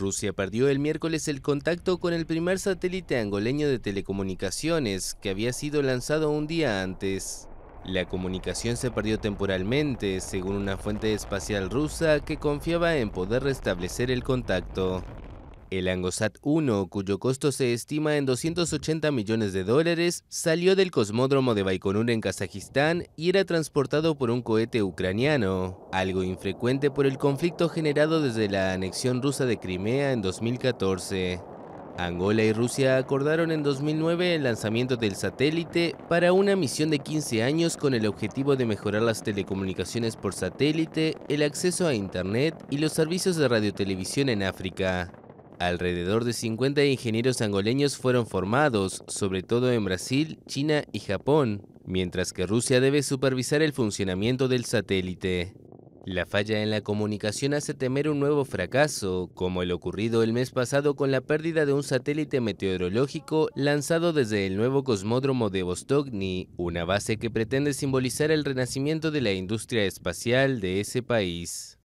Rusia perdió el miércoles el contacto con el primer satélite angoleño de telecomunicaciones que había sido lanzado un día antes. La comunicación se perdió temporalmente, según una fuente espacial rusa que confiaba en poder restablecer el contacto. El Angosat 1, cuyo costo se estima en 280 millones de dólares, salió del cosmódromo de Baikonur en Kazajistán y era transportado por un cohete ucraniano, algo infrecuente por el conflicto generado desde la anexión rusa de Crimea en 2014. Angola y Rusia acordaron en 2009 el lanzamiento del satélite para una misión de 15 años con el objetivo de mejorar las telecomunicaciones por satélite, el acceso a Internet y los servicios de radiotelevisión en África. Alrededor de 50 ingenieros angoleños fueron formados, sobre todo en Brasil, China y Japón, mientras que Rusia debe supervisar el funcionamiento del satélite. La falla en la comunicación hace temer un nuevo fracaso, como el ocurrido el mes pasado con la pérdida de un satélite meteorológico lanzado desde el nuevo cosmódromo de Vostokny, una base que pretende simbolizar el renacimiento de la industria espacial de ese país.